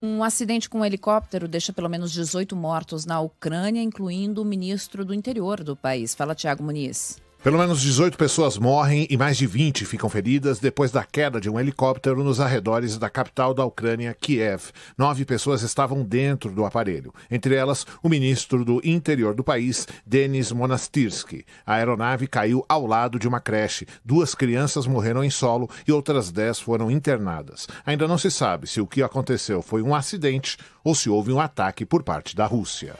Um acidente com um helicóptero deixa pelo menos 18 mortos na Ucrânia, incluindo o ministro do interior do país. Fala, Tiago Muniz. Pelo menos 18 pessoas morrem e mais de 20 ficam feridas depois da queda de um helicóptero nos arredores da capital da Ucrânia, Kiev. Nove pessoas estavam dentro do aparelho, entre elas o ministro do interior do país, Denis Monastirsky. A aeronave caiu ao lado de uma creche. Duas crianças morreram em solo e outras dez foram internadas. Ainda não se sabe se o que aconteceu foi um acidente ou se houve um ataque por parte da Rússia.